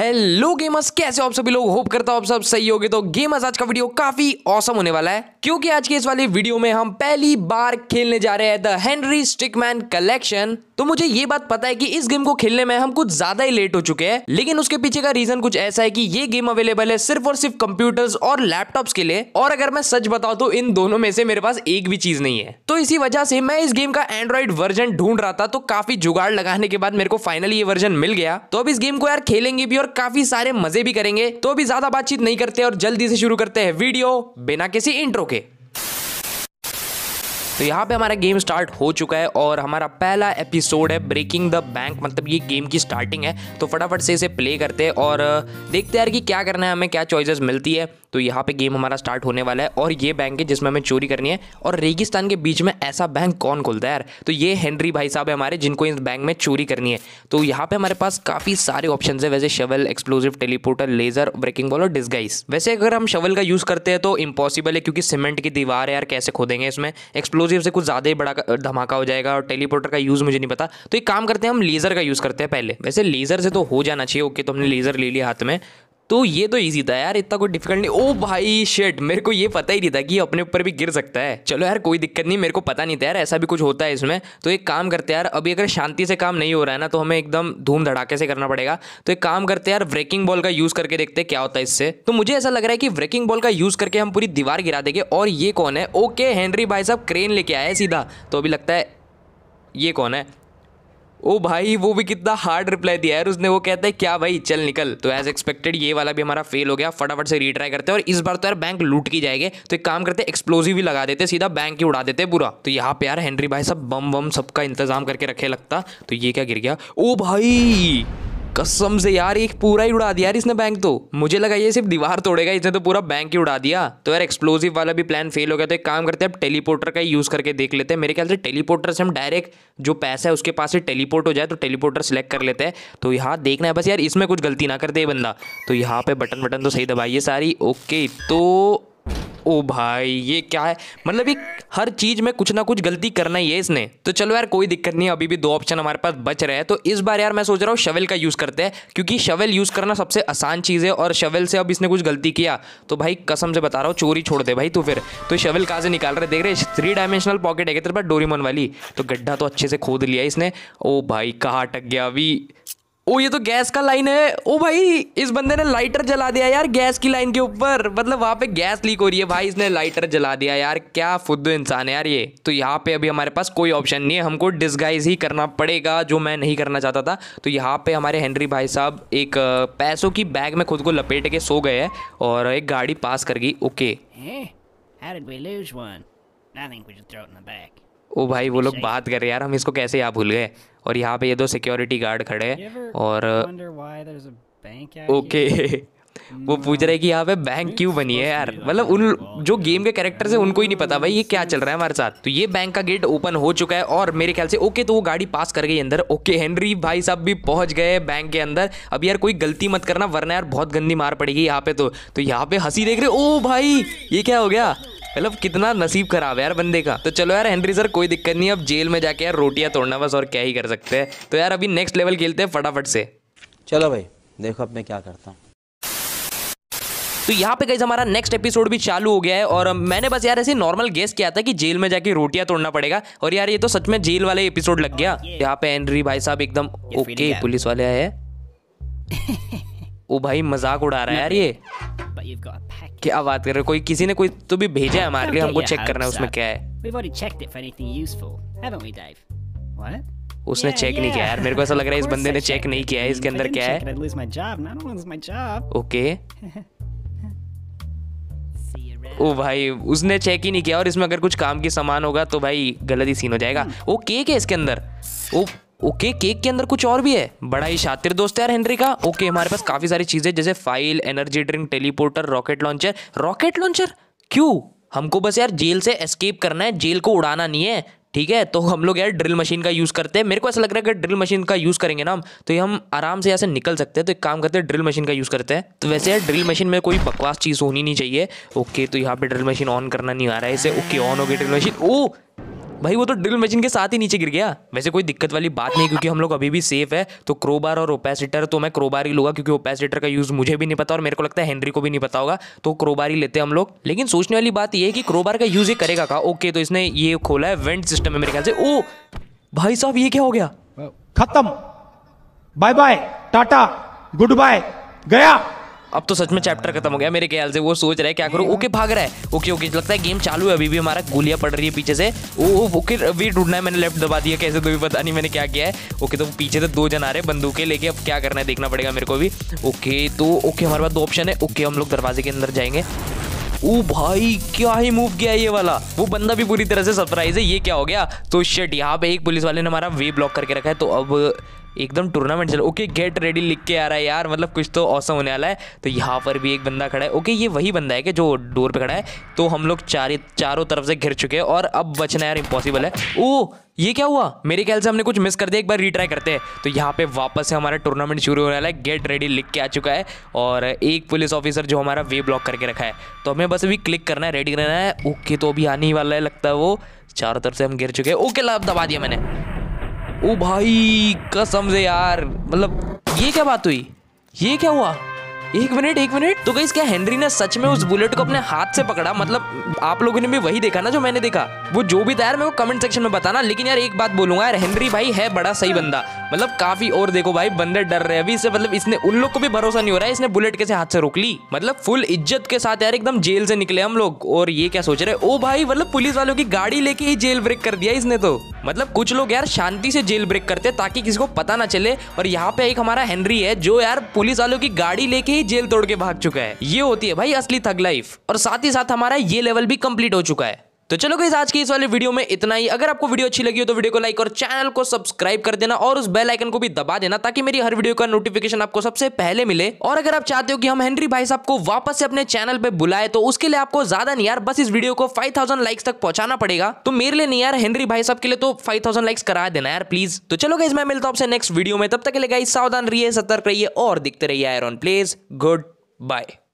Hello gamers कैसे हो आप सभी लोग होप करता हूं आप सब सही होगे तो गेमर्स आज का वीडियो काफी औसम होने वाला है क्योंकि आज के इस वाले वीडियो में हम पहली बार खेलने जा रहे हैं द हेनरी स्टिकमैन कलेक्शन तो मुझे ये बात पता है कि इस गेम को खेलने में हम कुछ ज्यादा ही लेट हो चुके हैं लेकिन उसके पीछे का रीजन कुछ ऐसा है कि ये गेम अवेलेबल है सिर्फ और सिर्फ कंप्यूटर्स और लैपटॉप्स के लिए और अगर मैं सच बताऊं तो इन दोनों में से मेरे पास एक भी चीज नहीं है तो इसी वजह से मैं इस गेम का एंड्रॉइड वर्जन ढूंढ रहा था तो काफी जुगाड़ लगाने के बाद मेरे को फाइनली ये वर्जन मिल गया तो अब इस गेम को यार खेलेंगे भी और काफी सारे मजे भी करेंगे तो भी ज्यादा बातचीत नहीं करते और जल्दी से शुरू करते हैं वीडियो बिना किसी इंट्रो के तो यहाँ पे हमारा गेम स्टार्ट हो चुका है और हमारा पहला एपिसोड है ब्रेकिंग द बैंक मतलब ये गेम की स्टार्टिंग है तो फटाफट से इसे प्ले करते हैं और देखते हैं यार कि क्या करना है हमें क्या चॉइसेस मिलती है तो यहाँ पे गेम हमारा स्टार्ट होने वाला है और ये बैंक है जिसमें हमें चोरी करनी है और रेगिस्तान के बीच में ऐसा बैंक कौन खोलता है यार तो ये हेनरी भाई साहब है हमारे जिनको इस बैंक में चोरी करनी है तो यहाँ पे हमारे पास काफ़ी सारे ऑप्शन है वैसे shovel explosive teleporter laser breaking ball और डिस्गाइस वैसे अगर हम शवल का यूज़ करते हैं तो इम्पॉसिबल है क्योंकि सीमेंट की दीवार है यार कैसे खोदेंगे इसमें एक्सप्लोज एक्सप्लोजिव से कुछ ज़्यादा ही बड़ा धमाका हो जाएगा और टेलीपोर्टर का यूज़ मुझे नहीं पता तो एक काम करते हैं हम लेज़र का यूज़ करते हैं पहले वैसे लेज़र से तो हो जाना चाहिए ओके तो हमने लेज़र ले लिया हाथ में तो ये तो ईजी था यार इतना कोई डिफिकल्ट नहीं ओ भाई शेट मेरे को ये पता ही नहीं था कि अपने ऊपर भी गिर सकता है चलो यार कोई दिक्कत नहीं मेरे को पता नहीं था यार ऐसा भी कुछ होता है इसमें तो एक काम करते यार अभी अगर शांति से काम नहीं हो रहा है ना तो हमें एकदम धूम धड़ाके से करना पड़ेगा तो एक काम करते यार ब्रेकिंग बॉल का यूज़ करके देखते क्या होता है इससे तो मुझे ऐसा लग रहा है कि ब्रेकिंग बॉल का यूज़ करके हम पूरी दीवार गिरा देंगे और ये कौन है ओके हेनरी भाई साहब क्रेन लेके आया है सीधा तो अभी लगता है ये कौन है ओ भाई वो भी कितना हार्ड रिप्लाई दिया यार उसने वो कहता है क्या भाई चल निकल तो एज एक्सपेक्टेड ये वाला भी हमारा फेल हो गया फटाफट से रीट्राई करते हैं और इस बार तो यार बैंक लूट की जाएगी तो एक काम करते एक्सप्लोजिव भी लगा देते सीधा बैंक ही उड़ा देते बुरा तो यहाँ पे यार हेनरी भाई सब बम बम सबका इंतजाम करके रखे लगता तो ये क्या गिर गया ओ भाई कसम से यार एक पूरा ही उड़ा दिया यार इसने बैंक तो मुझे लगा ये सिर्फ दीवार तोड़ेगा इसने तो पूरा बैंक ही उड़ा दिया तो यार एक्सप्लोजिव वाला भी प्लान फेल हो गया तो एक काम करते हैं अब टेलीपोर्टर का यूज़ करके देख लेते हैं मेरे ख्याल से टेलीपोर्टर से हम डायरेक्ट जो पैसा है उसके पास से टेलीपोर्ट हो जाए तो टेलीपोर्टर सेलेक्ट कर लेते हैं तो यहाँ देखना है बस यार इसमें कुछ गलती ना कर दे बंदा तो यहाँ पर बटन वटन तो सही दबाइए सारी ओके तो ओ भाई ये क्या है मतलब ये हर चीज़ में कुछ ना कुछ गलती करना ही है इसने तो चलो यार कोई दिक्कत नहीं अभी भी दो ऑप्शन हमारे पास बच रहे हैं तो इस बार यार मैं सोच रहा हूँ शवल का यूज़ करते हैं क्योंकि शवल यूज़ करना सबसे आसान चीज़ है और शवल से अब इसने कुछ गलती किया तो भाई कसम से बता रहा हूँ चोरी छोड़ दे भाई तो फिर तो शवल कहाँ से निकाल रहे देख रहे थ्री डायमेंशनल पॉकेट है तेरे पास डोरीमोन वाली तो गड्ढा तो अच्छे से खोद लिया इसने ओ भाई कहाँ अटक गया अभी ओ ये तो गैस का लाइन है ओ भाई इस बंदे ने लाइटर जला दिया यार गैस की लाइन के ऊपर मतलब वहाँ पे गैस लीक हो रही है भाई इसने लाइटर जला दिया यार क्या फुद्दू इंसान है यार ये तो यहाँ पे अभी हमारे पास कोई ऑप्शन नहीं है हमको डिस्गाइज ही करना पड़ेगा जो मैं नहीं करना चाहता था तो यहाँ पे हमारे हेनरी भाई साहब एक पैसों की बैग में खुद को लपेट के सो गए हैं और एक गाड़ी पास कर गई ओके hey, ओ भाई वो लोग बात कर रहे हैं यार हम इसको कैसे यहाँ भूल गए और यहाँ पे ये दो सिक्योरिटी गार्ड खड़े हैं और uh, ओके वो पूछ रहे कि यहाँ पे बैंक क्यों बनी है यार मतलब उन जो गेम के कैरेक्टर है उनको ही नहीं पता भाई ये क्या चल रहा है हमारे साथ तो ये बैंक का गेट ओपन हो चुका है और मेरे ख्याल से ओके तो वो गाड़ी पास कर गई अंदर ओके हेनरी भाई साहब भी पहुंच गए बैंक के अंदर अब यार कोई गलती मत करना वरना यार बहुत गंदी मार पड़ेगी यहाँ पे तो, तो यहाँ पे हंसी देख रहे ओ भाई ये क्या हो गया मतलब कितना नसीब खराब है यार बंदे का तो चलो यार हेनरी सर कोई दिक्कत नहीं अब जेल में जाके यार रोटियां तोड़ना बस और क्या ही कर सकते हैं तो यार अभी नेक्स्ट लेवल खेलते हैं फटाफट से चलो भाई देखो अब मैं क्या करता हूँ तो यहाँ पे गई हमारा नेक्स्ट एपिसोड भी चालू हो गया है और मैंने बस यार ऐसे नॉर्मल गेस किया था कि जेल में जाके रोटियां तोड़ना पड़ेगा और यार ये तो सच में जेल वाले एपिसोड लग गया यहाँ पे एनरी भाई साहब एकदम ओके पुलिस वाले आए ओ भाई मजाक उड़ा रहा है यार ये क्या बात कर रहे हो कोई किसी ने कोई तो भी भेजा है हमारे लिए हमको चेक करना है उसमें क्या है उसने चेक नहीं किया यार मेरे को ऐसा लग रहा है इस बंदे ने चेक नहीं किया है इसके अंदर क्या है ओके ओ भाई उसने चेक ही नहीं किया और इसमें अगर कुछ काम की सामान होगा तो भाई गलत ही सीन हो जाएगा ओ hmm. केक है इसके अंदर ओ ओके केक के अंदर कुछ और भी है बड़ा ही शातिर दोस्त है यार हेनरी का ओके हमारे पास काफ़ी सारी चीज़ें जैसे file energy drink teleporter rocket launcher rocket launcher क्यों हमको बस यार जेल से एस्केप करना है जेल को उड़ाना नहीं है ठीक है तो हम लोग यार ड्रिल मशीन का यूज़ करते हैं मेरे को ऐसा लग रहा है कि ड्रिल मशीन का यूज़ करेंगे ना हम तो ये हम आराम से यहाँ से निकल सकते हैं तो एक काम करते हैं ड्रिल मशीन का यूज़ करते हैं तो वैसे यार ड्रिल मशीन में कोई बकवास चीज़ होनी नहीं चाहिए ओके तो यहाँ पे ड्रिल मशीन ऑन करना नहीं आ रहा है इसे ओके ऑन हो गई ड्रिल मशीन ओ भाई वो तो ड्रिल मशीन के साथ ही नीचे गिर गया वैसे कोई दिक्कत वाली बात नहीं क्योंकि हम लोग अभी भी सेफ है तो क्रोबार और ओपेसिटर तो मैं क्रोबार ही लूंगा क्योंकि ओपेसिटर का यूज़ मुझे भी नहीं पता और मेरे को लगता है हेनरी को भी नहीं पता होगा तो क्रोबार ही लेते हैं हम लोग लेकिन सोचने वाली बात यह है कि क्रोबार का यूज़ ही करेगा का ओके तो इसने ये खोला है वेंट सिस्टम है मेरे ख्याल से ओ भाई साहब ये क्या हो गया खत्म bye bye tata good bye गया अब तो सच में चैप्टर खत्म हो गया मेरे ख्याल से वो सोच रहा है क्या करो ओके भाग रहा है ओके ओके लगता है गेम चालू है अभी भी हमारा गोलियां पड़ रही है पीछे से ओ ओके अभी ढूंढना है मैंने लेफ्ट दबा दिया कैसे तो भी पता नहीं मैंने क्या किया है ओके तो पीछे से दो जन आ रहे हैं बंदूकें लेके अब क्या करना है देखना पड़ेगा मेरे को भी ओके तो ओके हमारे पास दो ऑप्शन है ओके हम लोग दरवाजे के अंदर जाएंगे ओ भाई क्या ही मूव किया ये वाला वो बंदा भी पूरी तरह से सरप्राइज है ये क्या हो गया तो शर्ट यहाँ पे एक पुलिस वाले ने हमारा वे ब्लॉक करके रखा है तो अब एकदम टूर्नामेंट चल ओके गेट रेडी लिख के आ रहा है यार मतलब कुछ तो औसम होने वाला है तो यहाँ पर भी एक बंदा खड़ा है ओके ये वही बंदा है कि जो डोर पे खड़ा है तो हम लोग चार चारों तरफ से घिर चुके हैं और अब बचना यार इम्पॉसिबल है ओ ये क्या हुआ मेरे ख्याल से हमने कुछ मिस कर दिया एक बार रिट्राई करते हैं तो यहाँ पे वापस से हमारा टूर्नामेंट शुरू होने वाला है गेट रेडी लिख के आ चुका है और एक पुलिस ऑफिसर जो हमारा वे ब्लॉक करके रखा है तो हमें बस अभी क्लिक करना है रेडी करना है ओके तो अभी आने ही वाला है लगता है वो चारों तरफ से हम गिर चुके हैं ओके लाभ दबा दिया मैंने ओ भाई कसम से यार मतलब ये क्या बात हुई ये क्या हुआ एक मिनट एक मिनट तो गई क्या हेनरी ने सच में उस बुलेट को अपने हाथ से पकड़ा मतलब आप लोगों ने भी वही देखा ना जो मैंने देखा वो जो भी था यार मेरे को कमेंट सेक्शन में बताना लेकिन यार एक बात बोलूंगा यार हेनरी भाई है बड़ा सही बंदा मतलब काफी और देखो भाई बंदे डर रहे अभी इससे मतलब इसने उन लोग को भी भरोसा नहीं हो रहा है इसने बुलेट कैसे हाथ से रोक ली मतलब फुल इज्जत के साथ यार एकदम जेल से निकले हम लोग और ये क्या सोच रहे ओ भाई मतलब पुलिस वालों की गाड़ी लेके ही जेल ब्रेक कर दिया इसने तो मतलब कुछ लोग यार शांति से जेल ब्रेक करते ताकि किसी को पता ना चले और यहाँ पे एक हमारा हेनरी है जो यार पुलिस वालों की गाड़ी लेके ही जेल तोड़ के भाग चुका है ये होती है भाई असली थग लाइफ और साथ ही साथ हमारा ये लेवल भी कंप्लीट हो चुका है तो चलो गई आज की इस वाले वीडियो में इतना ही अगर आपको वीडियो अच्छी लगी हो तो वीडियो को लाइक और चैनल को सब्सक्राइब कर देना और उस बेल आइकन को भी दबा देना ताकि मेरी हर वीडियो का नोटिफिकेशन आपको सबसे पहले मिले और अगर आप चाहते हो कि हम हेनरी भाई साहब को वापस से अपने चैनल पे बुलाए तो उसके लिए आपको ज्यादा नहीं यार बस इस वीडियो को फाइव लाइक्स तक पहुंचाना पड़ेगा तो मेरे लिए नहीं यार हेनरी भाई साहब के लिए तो फाइव लाइक्स करा देना यार प्लीज तो चलो गाइज मैं मिलता हूं आपसे नेक्स्ट वीडियो में तब तक के लिए सावधान रहिए सतर्क रहिए और दिखते रहिए आयरन प्लीज गुड बाय